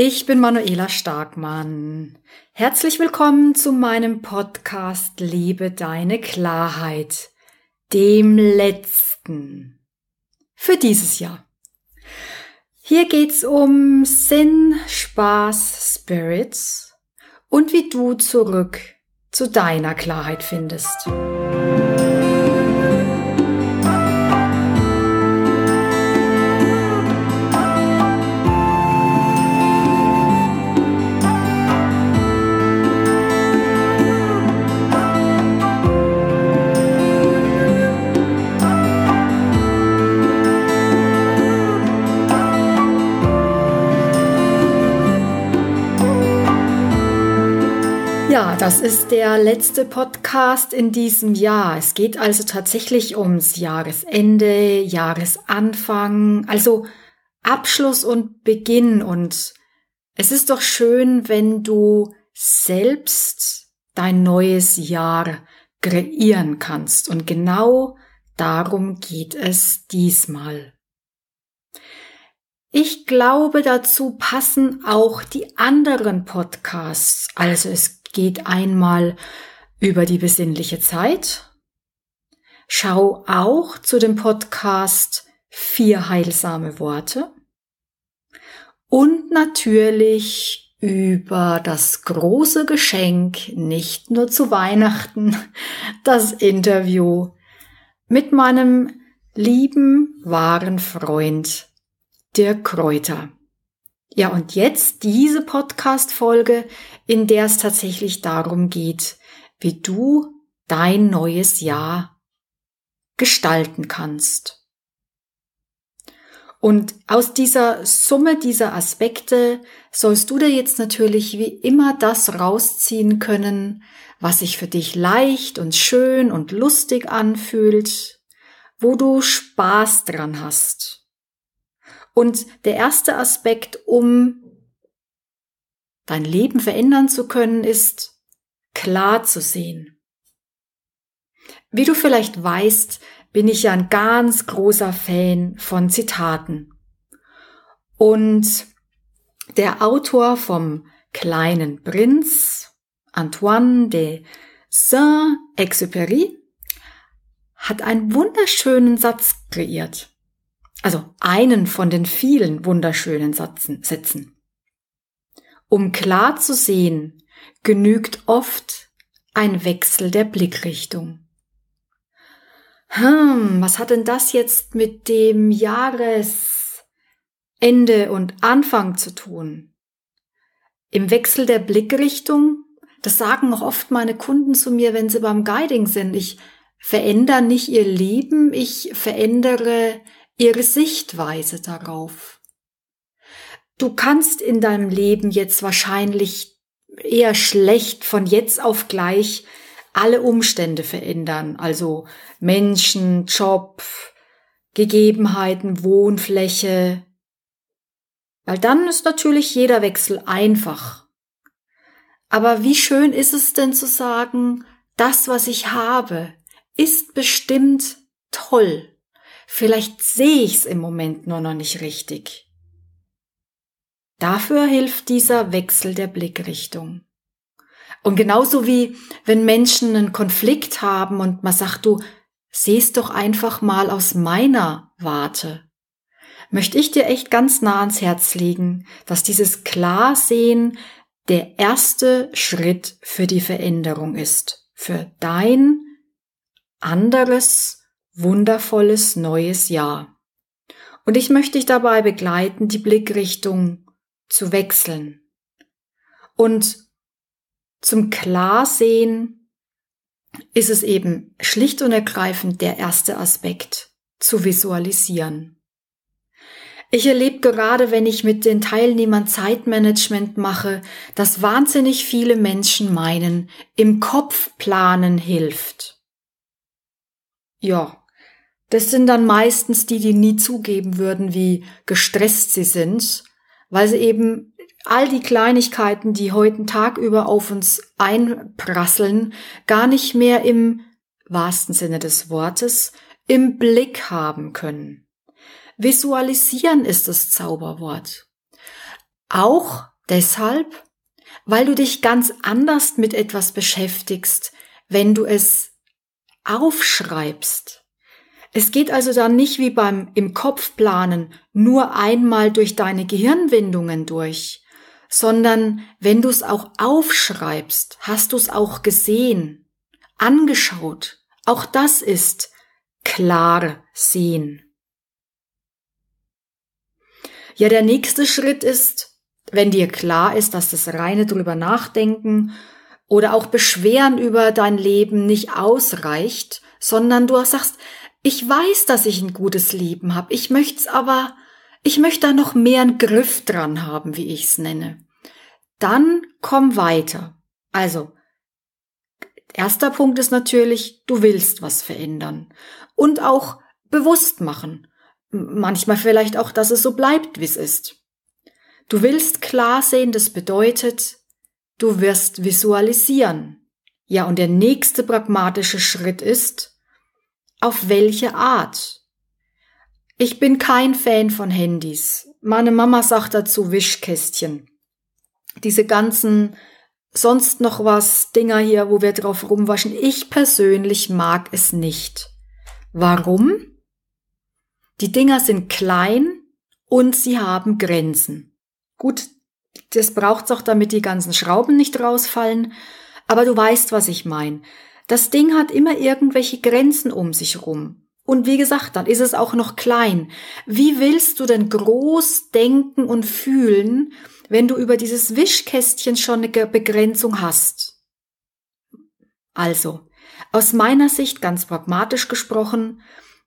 Ich bin Manuela Starkmann. Herzlich willkommen zu meinem Podcast Liebe deine Klarheit, dem letzten für dieses Jahr. Hier geht's um Sinn, Spaß, Spirits und wie du zurück zu deiner Klarheit findest. Das ist der letzte Podcast in diesem Jahr. Es geht also tatsächlich ums Jahresende, Jahresanfang, also Abschluss und Beginn. Und es ist doch schön, wenn du selbst dein neues Jahr kreieren kannst. Und genau darum geht es diesmal. Ich glaube, dazu passen auch die anderen Podcasts. Also es geht einmal über die besinnliche Zeit. Schau auch zu dem Podcast Vier heilsame Worte. Und natürlich über das große Geschenk, nicht nur zu Weihnachten, das Interview mit meinem lieben, wahren Freund der Kräuter. Ja, und jetzt diese Podcast-Folge, in der es tatsächlich darum geht, wie du dein neues Jahr gestalten kannst. Und aus dieser Summe dieser Aspekte sollst du dir jetzt natürlich wie immer das rausziehen können, was sich für dich leicht und schön und lustig anfühlt, wo du Spaß dran hast und der erste Aspekt, um dein Leben verändern zu können, ist klar zu sehen. Wie du vielleicht weißt, bin ich ja ein ganz großer Fan von Zitaten. Und der Autor vom kleinen Prinz, Antoine de Saint-Exupéry, hat einen wunderschönen Satz kreiert also einen von den vielen wunderschönen Satzen, Sätzen. Um klar zu sehen, genügt oft ein Wechsel der Blickrichtung. Hm, was hat denn das jetzt mit dem Jahresende und Anfang zu tun? Im Wechsel der Blickrichtung, das sagen auch oft meine Kunden zu mir, wenn sie beim Guiding sind. Ich verändere nicht ihr Leben, ich verändere ihre Sichtweise darauf. Du kannst in deinem Leben jetzt wahrscheinlich eher schlecht von jetzt auf gleich alle Umstände verändern, also Menschen, Job, Gegebenheiten, Wohnfläche, weil dann ist natürlich jeder Wechsel einfach. Aber wie schön ist es denn zu sagen, das, was ich habe, ist bestimmt toll. Vielleicht sehe ich es im Moment nur noch nicht richtig. Dafür hilft dieser Wechsel der Blickrichtung. Und genauso wie wenn Menschen einen Konflikt haben und man sagt, du siehst doch einfach mal aus meiner Warte, möchte ich dir echt ganz nah ans Herz legen, dass dieses Klarsehen der erste Schritt für die Veränderung ist, für dein anderes wundervolles neues Jahr. Und ich möchte dich dabei begleiten, die Blickrichtung zu wechseln und zum Klarsehen ist es eben schlicht und ergreifend der erste Aspekt zu visualisieren. Ich erlebe gerade, wenn ich mit den Teilnehmern Zeitmanagement mache, dass wahnsinnig viele Menschen meinen, im Kopf planen hilft. Ja, das sind dann meistens die, die nie zugeben würden, wie gestresst sie sind, weil sie eben all die Kleinigkeiten, die heute Tag über auf uns einprasseln, gar nicht mehr im wahrsten Sinne des Wortes im Blick haben können. Visualisieren ist das Zauberwort. Auch deshalb, weil du dich ganz anders mit etwas beschäftigst, wenn du es aufschreibst. Es geht also dann nicht wie beim im Kopf planen nur einmal durch deine Gehirnwindungen durch, sondern wenn du es auch aufschreibst, hast du es auch gesehen, angeschaut. Auch das ist klar sehen. Ja, der nächste Schritt ist, wenn dir klar ist, dass das reine drüber nachdenken oder auch Beschweren über dein Leben nicht ausreicht, sondern du sagst, ich weiß, dass ich ein gutes Leben habe. Ich möchte es aber, ich möchte da noch mehr einen Griff dran haben, wie ich es nenne. Dann komm weiter. Also, erster Punkt ist natürlich, du willst was verändern. Und auch bewusst machen. Manchmal vielleicht auch, dass es so bleibt, wie es ist. Du willst klar sehen, das bedeutet, du wirst visualisieren. Ja, und der nächste pragmatische Schritt ist, auf welche Art? Ich bin kein Fan von Handys. Meine Mama sagt dazu Wischkästchen. Diese ganzen sonst noch was Dinger hier, wo wir drauf rumwaschen. Ich persönlich mag es nicht. Warum? Die Dinger sind klein und sie haben Grenzen. Gut, das braucht's auch, damit die ganzen Schrauben nicht rausfallen. Aber du weißt, was ich meine. Das Ding hat immer irgendwelche Grenzen um sich rum. Und wie gesagt, dann ist es auch noch klein. Wie willst du denn groß denken und fühlen, wenn du über dieses Wischkästchen schon eine Begrenzung hast? Also, aus meiner Sicht ganz pragmatisch gesprochen,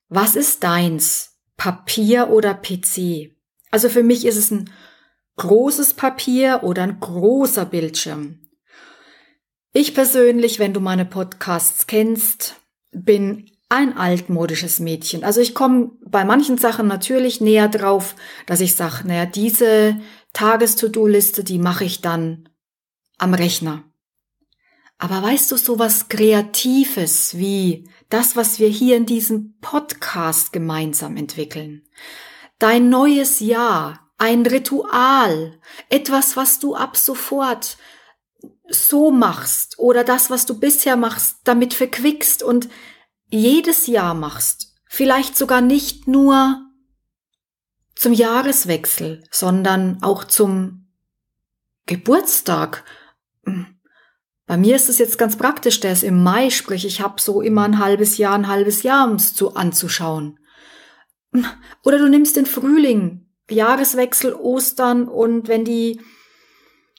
was ist deins? Papier oder PC? Also für mich ist es ein großes Papier oder ein großer Bildschirm. Ich persönlich, wenn du meine Podcasts kennst, bin ein altmodisches Mädchen. Also ich komme bei manchen Sachen natürlich näher drauf, dass ich sage, naja, diese Tages-To-Do-Liste, die mache ich dann am Rechner. Aber weißt du, so was Kreatives wie das, was wir hier in diesem Podcast gemeinsam entwickeln. Dein neues Jahr, ein Ritual, etwas, was du ab sofort so machst oder das, was du bisher machst, damit verquickst und jedes Jahr machst. Vielleicht sogar nicht nur zum Jahreswechsel, sondern auch zum Geburtstag. Bei mir ist es jetzt ganz praktisch, der ist im Mai, sprich ich habe so immer ein halbes Jahr, ein halbes Jahr, um es zu, anzuschauen. Oder du nimmst den Frühling, Jahreswechsel, Ostern und wenn die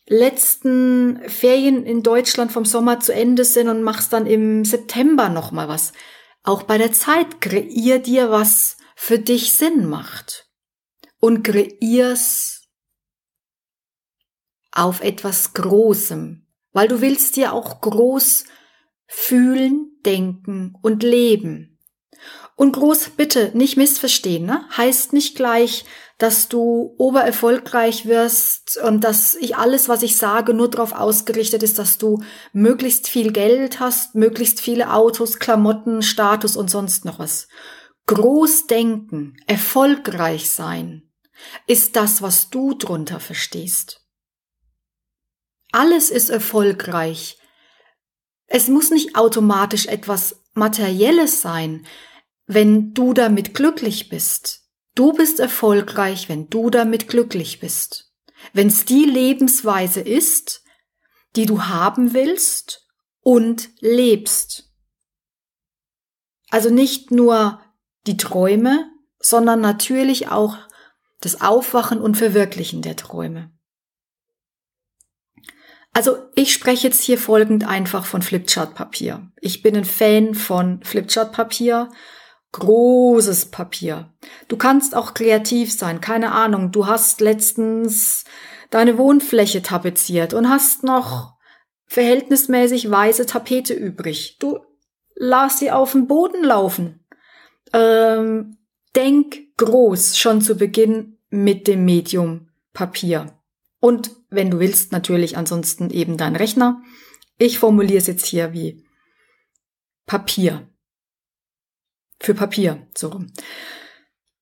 letzten Ferien in Deutschland vom Sommer zu Ende sind und machst dann im September nochmal was. Auch bei der Zeit kreier dir, was für dich Sinn macht. Und kreier's auf etwas Großem. Weil du willst dir auch groß fühlen, denken und leben. Und groß bitte nicht missverstehen, ne? heißt nicht gleich, dass du obererfolgreich wirst und dass ich alles, was ich sage, nur darauf ausgerichtet ist, dass du möglichst viel Geld hast, möglichst viele Autos, Klamotten, Status und sonst noch was. Groß denken, erfolgreich sein, ist das, was du drunter verstehst. Alles ist erfolgreich. Es muss nicht automatisch etwas Materielles sein wenn du damit glücklich bist. Du bist erfolgreich, wenn du damit glücklich bist. Wenn es die Lebensweise ist, die du haben willst und lebst. Also nicht nur die Träume, sondern natürlich auch das Aufwachen und Verwirklichen der Träume. Also ich spreche jetzt hier folgend einfach von Flipchartpapier. Ich bin ein Fan von Flipchartpapier. papier großes Papier. Du kannst auch kreativ sein, keine Ahnung. Du hast letztens deine Wohnfläche tapeziert und hast noch verhältnismäßig weiße Tapete übrig. Du lass sie auf den Boden laufen. Ähm, denk groß schon zu Beginn mit dem Medium Papier. Und wenn du willst, natürlich ansonsten eben dein Rechner. Ich formuliere es jetzt hier wie Papier für Papier, so rum.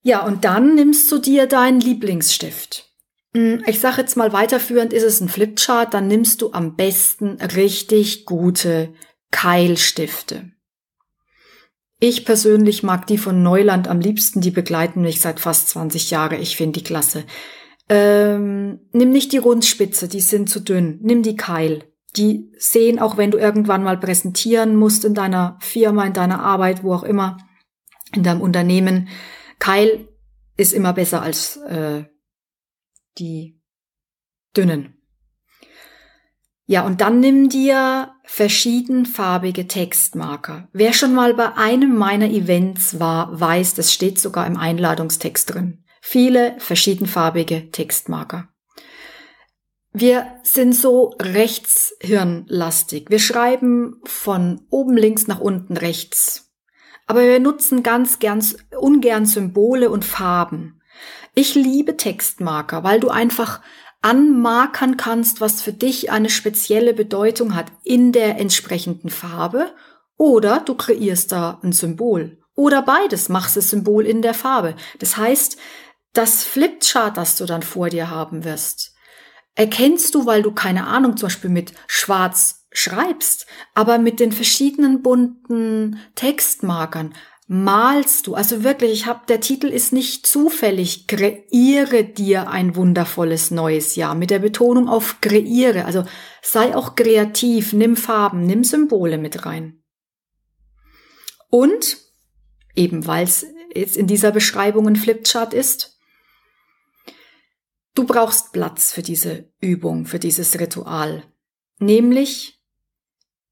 Ja, und dann nimmst du dir deinen Lieblingsstift. Hm, ich sage jetzt mal weiterführend, ist es ein Flipchart, dann nimmst du am besten richtig gute Keilstifte. Ich persönlich mag die von Neuland am liebsten, die begleiten mich seit fast 20 Jahren. Ich finde die klasse. Ähm, nimm nicht die Rundspitze, die sind zu dünn. Nimm die Keil. Die sehen, auch wenn du irgendwann mal präsentieren musst in deiner Firma, in deiner Arbeit, wo auch immer, in deinem Unternehmen. Keil ist immer besser als äh, die dünnen. Ja, und dann nimm dir verschiedenfarbige Textmarker. Wer schon mal bei einem meiner Events war, weiß, das steht sogar im Einladungstext drin. Viele verschiedenfarbige Textmarker. Wir sind so rechtshirnlastig. Wir schreiben von oben links nach unten rechts. Aber wir nutzen ganz gern, ungern Symbole und Farben. Ich liebe Textmarker, weil du einfach anmarkern kannst, was für dich eine spezielle Bedeutung hat in der entsprechenden Farbe oder du kreierst da ein Symbol oder beides, machst das Symbol in der Farbe. Das heißt, das Flipchart, das du dann vor dir haben wirst, erkennst du, weil du keine Ahnung zum Beispiel mit schwarz schreibst, aber mit den verschiedenen bunten Textmarkern malst du. Also wirklich, ich habe der Titel ist nicht zufällig. Kreiere dir ein wundervolles neues Jahr mit der Betonung auf kreiere. Also sei auch kreativ, nimm Farben, nimm Symbole mit rein. Und eben weil es jetzt in dieser Beschreibung ein Flipchart ist, du brauchst Platz für diese Übung, für dieses Ritual, nämlich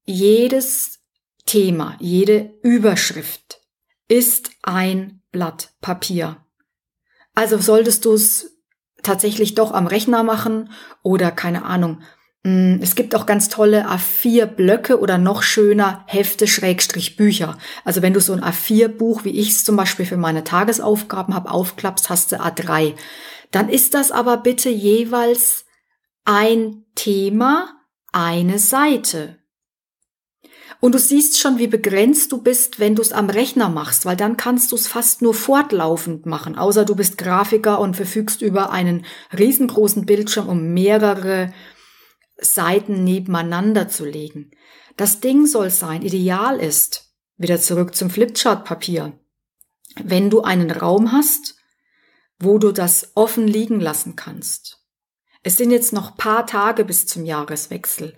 jedes Thema, jede Überschrift ist ein Blatt Papier. Also solltest du es tatsächlich doch am Rechner machen oder keine Ahnung. Mm, es gibt auch ganz tolle A4-Blöcke oder noch schöner Hefte-Bücher. Schrägstrich Also wenn du so ein A4-Buch, wie ich es zum Beispiel für meine Tagesaufgaben habe, aufklappst, hast du A3. Dann ist das aber bitte jeweils ein Thema, eine Seite. Und du siehst schon, wie begrenzt du bist, wenn du es am Rechner machst, weil dann kannst du es fast nur fortlaufend machen, außer du bist Grafiker und verfügst über einen riesengroßen Bildschirm, um mehrere Seiten nebeneinander zu legen. Das Ding soll sein, ideal ist, wieder zurück zum Flipchart-Papier, wenn du einen Raum hast, wo du das offen liegen lassen kannst. Es sind jetzt noch paar Tage bis zum Jahreswechsel,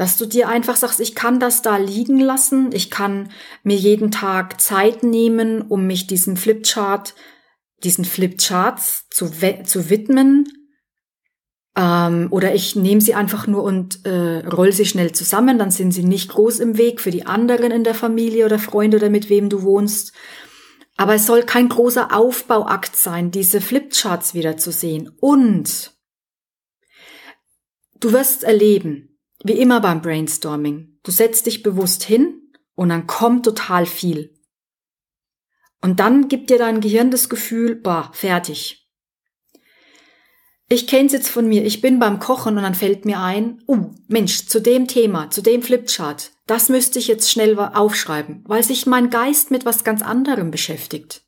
dass du dir einfach sagst, ich kann das da liegen lassen, ich kann mir jeden Tag Zeit nehmen, um mich diesem Flipchart, diesen Flipcharts zu, zu widmen. Ähm, oder ich nehme sie einfach nur und äh, roll sie schnell zusammen, dann sind sie nicht groß im Weg für die anderen in der Familie oder Freunde oder mit wem du wohnst. Aber es soll kein großer Aufbauakt sein, diese Flipcharts wiederzusehen. Und du wirst erleben, wie immer beim Brainstorming. Du setzt dich bewusst hin und dann kommt total viel. Und dann gibt dir dein Gehirn das Gefühl, bah, fertig. Ich kenn's jetzt von mir. Ich bin beim Kochen und dann fällt mir ein, uh, Mensch, zu dem Thema, zu dem Flipchart, das müsste ich jetzt schnell aufschreiben, weil sich mein Geist mit was ganz anderem beschäftigt.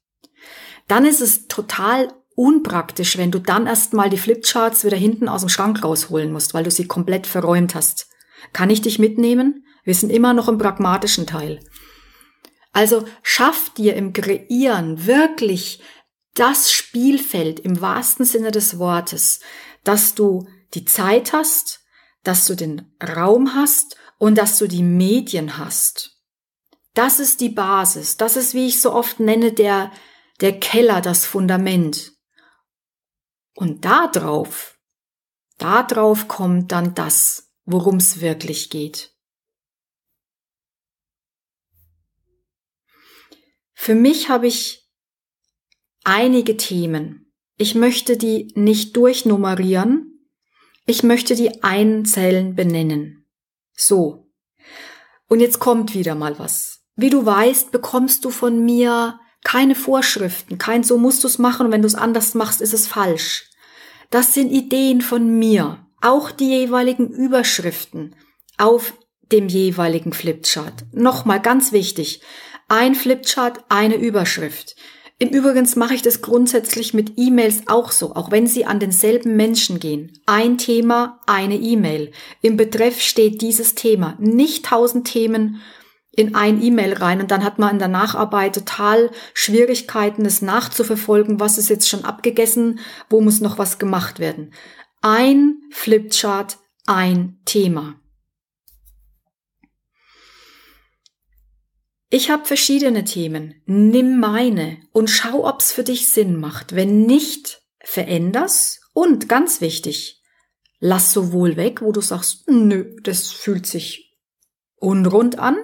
Dann ist es total unpraktisch, wenn du dann erstmal die Flipcharts wieder hinten aus dem Schrank rausholen musst, weil du sie komplett verräumt hast. Kann ich dich mitnehmen? Wir sind immer noch im pragmatischen Teil. Also schaff dir im Kreieren wirklich das Spielfeld im wahrsten Sinne des Wortes, dass du die Zeit hast, dass du den Raum hast und dass du die Medien hast. Das ist die Basis. Das ist, wie ich so oft nenne, der, der Keller, das Fundament. Und darauf, darauf kommt dann das, worum es wirklich geht. Für mich habe ich einige Themen. Ich möchte die nicht durchnummerieren. Ich möchte die Einzellen benennen. So. Und jetzt kommt wieder mal was. Wie du weißt, bekommst du von mir keine Vorschriften, kein so musst du es machen und wenn du es anders machst, ist es falsch. Das sind Ideen von mir. Auch die jeweiligen Überschriften auf dem jeweiligen Flipchart. Nochmal ganz wichtig. Ein Flipchart, eine Überschrift. Im Übrigen mache ich das grundsätzlich mit E-Mails auch so, auch wenn sie an denselben Menschen gehen. Ein Thema, eine E-Mail. Im Betreff steht dieses Thema, nicht tausend Themen in ein E-Mail rein und dann hat man in der Nacharbeit total Schwierigkeiten, es nachzuverfolgen, was ist jetzt schon abgegessen, wo muss noch was gemacht werden. Ein Flipchart, ein Thema. Ich habe verschiedene Themen. Nimm meine und schau, ob's für dich Sinn macht. Wenn nicht, veränder's und ganz wichtig, lass sowohl weg, wo du sagst, nö, das fühlt sich unrund an,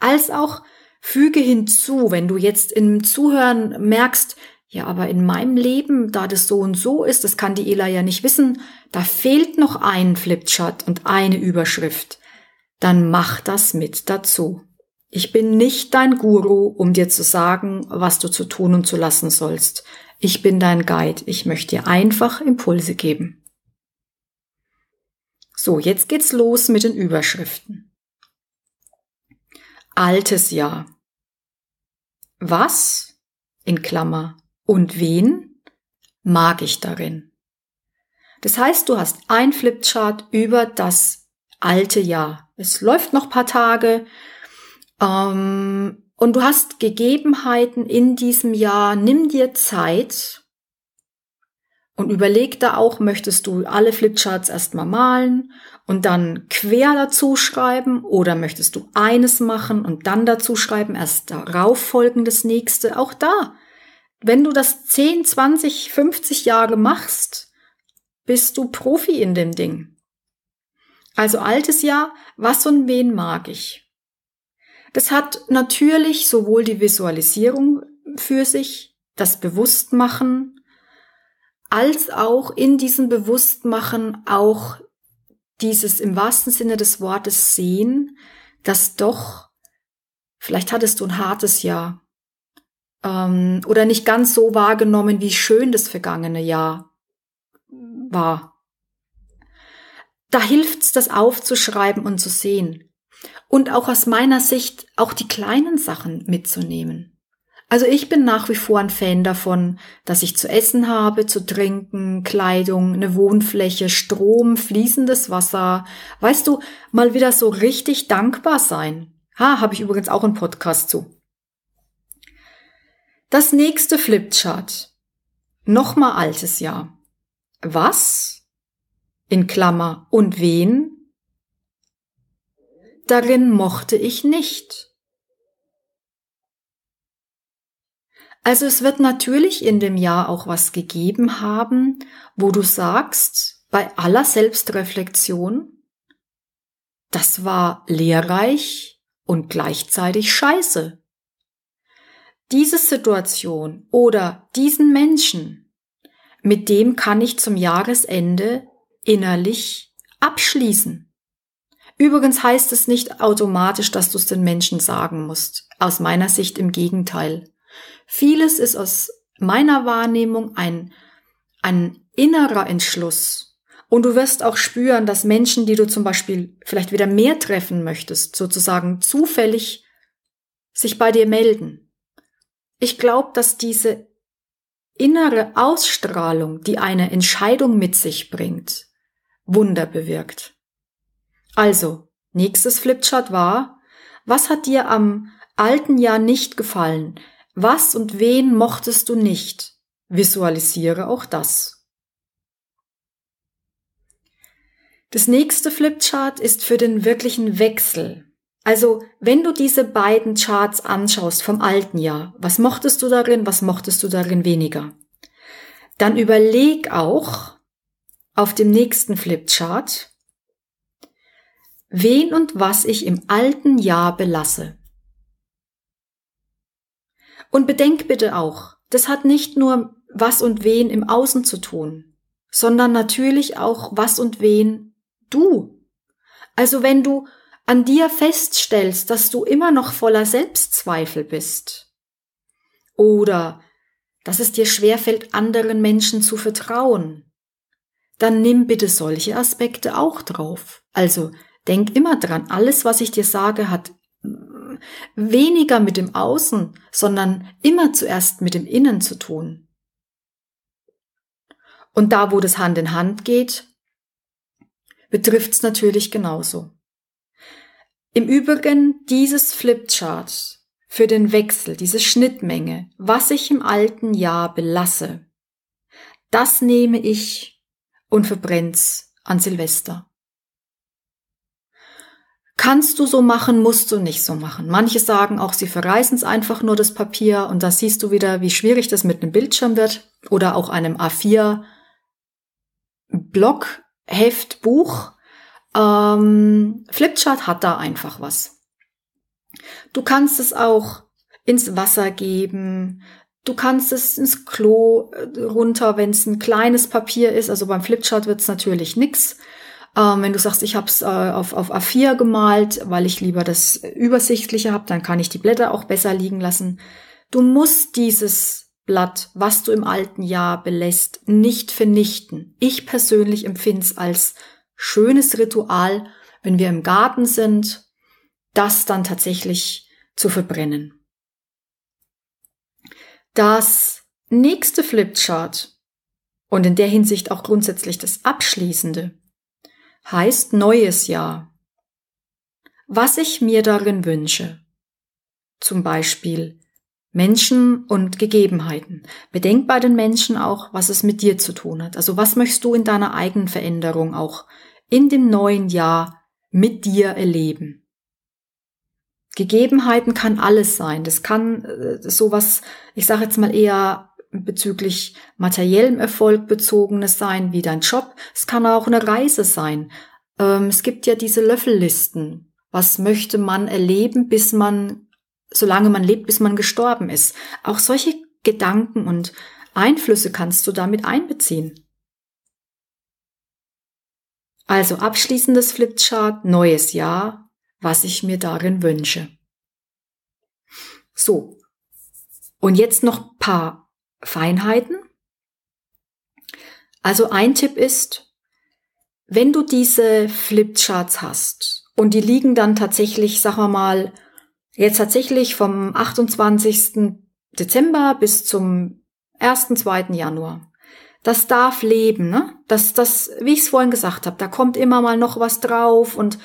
als auch füge hinzu, wenn du jetzt im Zuhören merkst, ja, aber in meinem Leben, da das so und so ist, das kann die Ela ja nicht wissen, da fehlt noch ein Flipchart und eine Überschrift. Dann mach das mit dazu. Ich bin nicht dein Guru, um dir zu sagen, was du zu tun und zu lassen sollst. Ich bin dein Guide. Ich möchte dir einfach Impulse geben. So, jetzt geht's los mit den Überschriften altes Jahr. Was in Klammer und wen mag ich darin? Das heißt, du hast ein Flipchart über das alte Jahr. Es läuft noch paar Tage ähm, und du hast Gegebenheiten in diesem Jahr. Nimm dir Zeit und überleg da auch, möchtest du alle Flipcharts erstmal malen und dann quer dazu schreiben oder möchtest du eines machen und dann dazu schreiben, erst darauf folgendes nächste, auch da. Wenn du das 10, 20, 50 Jahre machst, bist du Profi in dem Ding. Also altes Jahr, was und wen mag ich? Das hat natürlich sowohl die Visualisierung für sich, das Bewusstmachen, als auch in diesem Bewusstmachen auch dieses im wahrsten Sinne des Wortes sehen, dass doch, vielleicht hattest du ein hartes Jahr ähm, oder nicht ganz so wahrgenommen, wie schön das vergangene Jahr war. Da hilft's, das aufzuschreiben und zu sehen. Und auch aus meiner Sicht auch die kleinen Sachen mitzunehmen. Also ich bin nach wie vor ein Fan davon, dass ich zu essen habe, zu trinken, Kleidung, eine Wohnfläche, Strom, fließendes Wasser. Weißt du, mal wieder so richtig dankbar sein. Ha, habe ich übrigens auch einen Podcast zu. Das nächste Flipchart. Nochmal altes Jahr. Was? In Klammer und wen? Darin mochte ich nicht. Also es wird natürlich in dem Jahr auch was gegeben haben, wo du sagst, bei aller Selbstreflexion, das war lehrreich und gleichzeitig scheiße. Diese Situation oder diesen Menschen, mit dem kann ich zum Jahresende innerlich abschließen. Übrigens heißt es nicht automatisch, dass du es den Menschen sagen musst. Aus meiner Sicht im Gegenteil. Vieles ist aus meiner Wahrnehmung ein, ein innerer Entschluss. Und du wirst auch spüren, dass Menschen, die du zum Beispiel vielleicht wieder mehr treffen möchtest, sozusagen zufällig sich bei dir melden. Ich glaube, dass diese innere Ausstrahlung, die eine Entscheidung mit sich bringt, Wunder bewirkt. Also, nächstes Flipchart war, was hat dir am alten Jahr nicht gefallen? Was und wen mochtest du nicht? Visualisiere auch das. Das nächste Flipchart ist für den wirklichen Wechsel. Also, wenn du diese beiden Charts anschaust vom alten Jahr, was mochtest du darin, was mochtest du darin weniger? Dann überleg auch auf dem nächsten Flipchart, wen und was ich im alten Jahr belasse. Und bedenk bitte auch, das hat nicht nur was und wen im Außen zu tun, sondern natürlich auch was und wen du. Also wenn du an dir feststellst, dass du immer noch voller Selbstzweifel bist oder dass es dir schwerfällt, anderen Menschen zu vertrauen, dann nimm bitte solche Aspekte auch drauf. Also denk immer dran, alles, was ich dir sage, hat weniger mit dem Außen, sondern immer zuerst mit dem Innen zu tun. Und da, wo das Hand in Hand geht, betrifft es natürlich genauso. Im Übrigen, dieses Flipchart für den Wechsel, diese Schnittmenge, was ich im alten Jahr belasse, das nehme ich und verbrenn's an Silvester kannst du so machen, musst du nicht so machen. Manche sagen auch, sie verreißen es einfach nur das Papier und da siehst du wieder, wie schwierig das mit einem Bildschirm wird oder auch einem A4 Block, Heft, Buch. Ähm, Flipchart hat da einfach was. Du kannst es auch ins Wasser geben. Du kannst es ins Klo äh, runter, wenn es ein kleines Papier ist. Also beim Flipchart wird es natürlich nix. Ähm, wenn du sagst, ich habe es äh, auf, auf A4 gemalt, weil ich lieber das Übersichtliche habe, dann kann ich die Blätter auch besser liegen lassen. Du musst dieses Blatt, was du im alten Jahr belässt, nicht vernichten. Ich persönlich empfinde es als schönes Ritual, wenn wir im Garten sind, das dann tatsächlich zu verbrennen. Das nächste Flipchart und in der Hinsicht auch grundsätzlich das abschließende heißt neues Jahr. Was ich mir darin wünsche. Zum Beispiel Menschen und Gegebenheiten. Bedenk bei den Menschen auch, was es mit dir zu tun hat. Also was möchtest du in deiner eigenen Veränderung auch in dem neuen Jahr mit dir erleben? Gegebenheiten kann alles sein. Das kann äh, sowas, ich sage jetzt mal eher bezüglich materiellem Erfolg bezogenes sein, wie dein Job. Es kann auch eine Reise sein. Ähm, es gibt ja diese Löffellisten. Was möchte man erleben, bis man, solange man lebt, bis man gestorben ist? Auch solche Gedanken und Einflüsse kannst du damit einbeziehen. Also abschließendes Flipchart, neues Jahr, was ich mir darin wünsche. So. Und jetzt noch paar Feinheiten. Also ein Tipp ist, wenn du diese Flipcharts hast und die liegen dann tatsächlich, sagen wir mal, jetzt tatsächlich vom 28. Dezember bis zum 1. 2. Januar. Das darf leben, ne? Das, das, wie ich es vorhin gesagt habe, da kommt immer mal noch was drauf und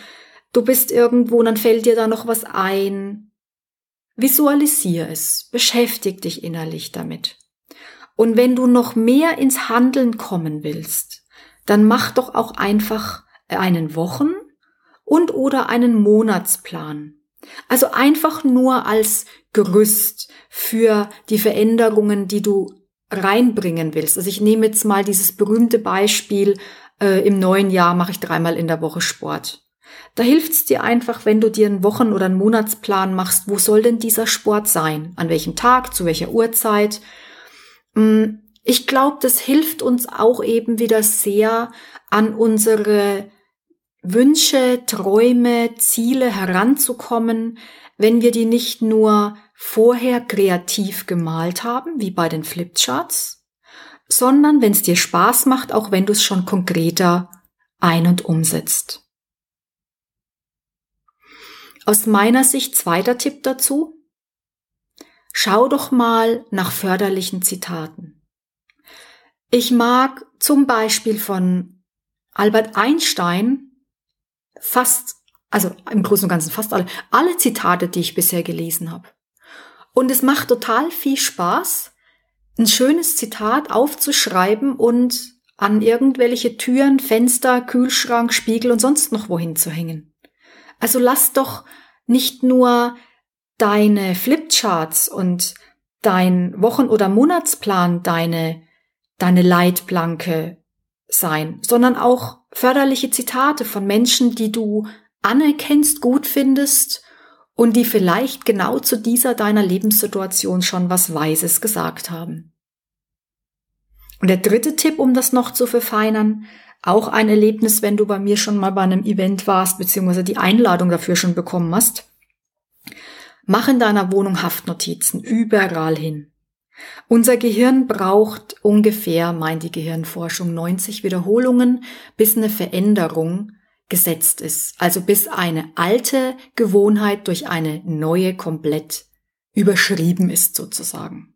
du bist irgendwo und dann fällt dir da noch was ein. Visualisier es, beschäftig dich innerlich damit. Und wenn du noch mehr ins Handeln kommen willst, dann mach doch auch einfach einen Wochen- und oder einen Monatsplan. Also einfach nur als Gerüst für die Veränderungen, die du reinbringen willst. Also ich nehme jetzt mal dieses berühmte Beispiel, äh, im neuen Jahr mache ich dreimal in der Woche Sport. Da hilft es dir einfach, wenn du dir einen Wochen- oder einen Monatsplan machst, wo soll denn dieser Sport sein? An welchem Tag, zu welcher Uhrzeit? Mm, ich glaube, das hilft uns auch eben wieder sehr an unsere Wünsche, Träume, Ziele heranzukommen, wenn wir die nicht nur vorher kreativ gemalt haben, wie bei den Flipcharts, sondern wenn es dir Spaß macht, auch wenn du es schon konkreter ein- und umsetzt. Aus meiner Sicht zweiter Tipp dazu, Schau doch mal nach förderlichen Zitaten. Ich mag zum Beispiel von Albert Einstein fast, also im Großen und Ganzen fast alle, alle Zitate, die ich bisher gelesen habe. Und es macht total viel Spaß, ein schönes Zitat aufzuschreiben und an irgendwelche Türen, Fenster, Kühlschrank, Spiegel und sonst noch wohin zu hängen. Also lass doch nicht nur deine Flipcharts und dein Wochen- oder Monatsplan deine, deine Leitplanke sein, sondern auch förderliche Zitate von Menschen, die du anerkennst, gut findest und die vielleicht genau zu dieser deiner Lebenssituation schon was Weises gesagt haben. Und der dritte Tipp, um das noch zu verfeinern, auch ein Erlebnis, wenn du bei mir schon mal bei einem Event warst, beziehungsweise die Einladung dafür schon bekommen hast, Mach in deiner Wohnung Haftnotizen überall hin. Unser Gehirn braucht ungefähr, meint die Gehirnforschung, 90 Wiederholungen, bis eine Veränderung gesetzt ist. Also bis eine alte Gewohnheit durch eine neue komplett überschrieben ist sozusagen.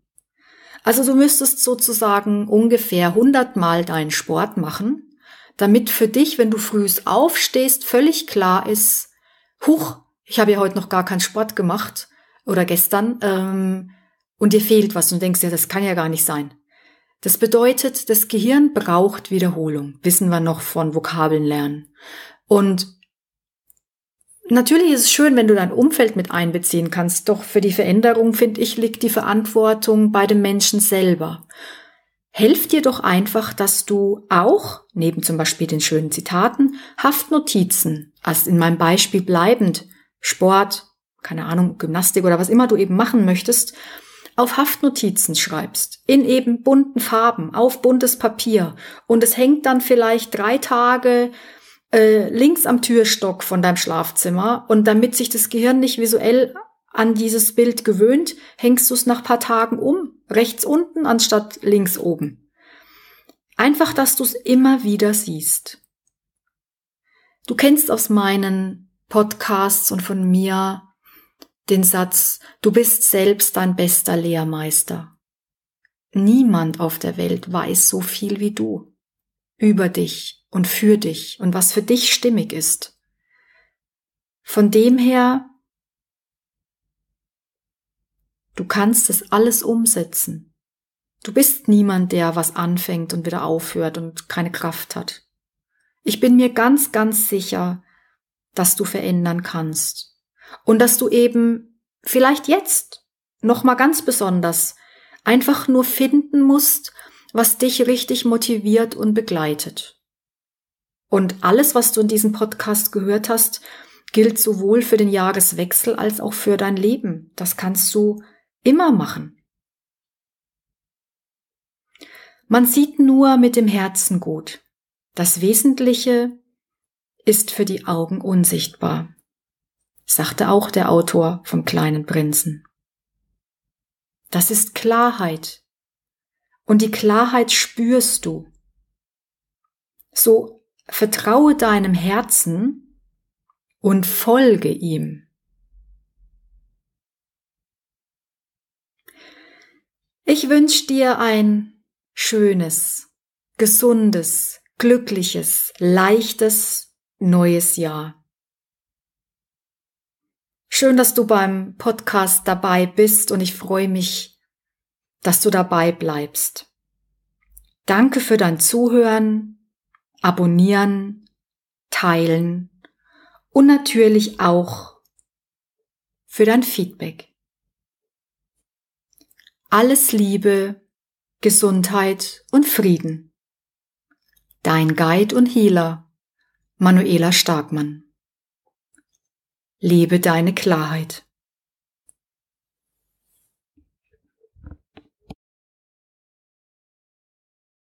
Also du müsstest sozusagen ungefähr 100 Mal deinen Sport machen, damit für dich, wenn du frühs aufstehst, völlig klar ist, huch, ich habe ja heute noch gar keinen Sport gemacht oder gestern ähm, und dir fehlt was und denkst, ja, das kann ja gar nicht sein. Das bedeutet, das Gehirn braucht Wiederholung, wissen wir noch von Vokabeln lernen. Und natürlich ist es schön, wenn du dein Umfeld mit einbeziehen kannst, doch für die Veränderung, finde ich, liegt die Verantwortung bei dem Menschen selber. Helf dir doch einfach, dass du auch, neben zum Beispiel den schönen Zitaten, Haftnotizen, als in meinem Beispiel bleibend, Sport, keine Ahnung, Gymnastik oder was immer du eben machen möchtest, auf Haftnotizen schreibst, in eben bunten Farben, auf buntes Papier und es hängt dann vielleicht drei Tage äh, links am Türstock von deinem Schlafzimmer und damit sich das Gehirn nicht visuell an dieses Bild gewöhnt, hängst du es nach paar Tagen um, rechts unten anstatt links oben. Einfach, dass du es immer wieder siehst. Du kennst aus meinen Podcasts und von mir den Satz, du bist selbst dein bester Lehrmeister. Niemand auf der Welt weiß so viel wie du über dich und für dich und was für dich stimmig ist. Von dem her, du kannst das alles umsetzen. Du bist niemand, der was anfängt und wieder aufhört und keine Kraft hat. Ich bin mir ganz, ganz sicher, das du verändern kannst. Und dass du eben vielleicht jetzt nochmal ganz besonders einfach nur finden musst, was dich richtig motiviert und begleitet. Und alles, was du in diesem Podcast gehört hast, gilt sowohl für den Jahreswechsel als auch für dein Leben. Das kannst du immer machen. Man sieht nur mit dem Herzen gut. Das Wesentliche ist für die Augen unsichtbar, sagte auch der Autor vom kleinen Prinzen. Das ist Klarheit. Und die Klarheit spürst du. So vertraue deinem Herzen und folge ihm. Ich wünsche dir ein schönes, gesundes, glückliches, leichtes neues Jahr. Schön, dass du beim Podcast dabei bist und ich freue mich, dass du dabei bleibst. Danke für dein Zuhören, Abonnieren, Teilen und natürlich auch für dein Feedback. Alles Liebe, Gesundheit und Frieden. Dein Guide und Healer. Manuela Starkmann Lebe deine Klarheit.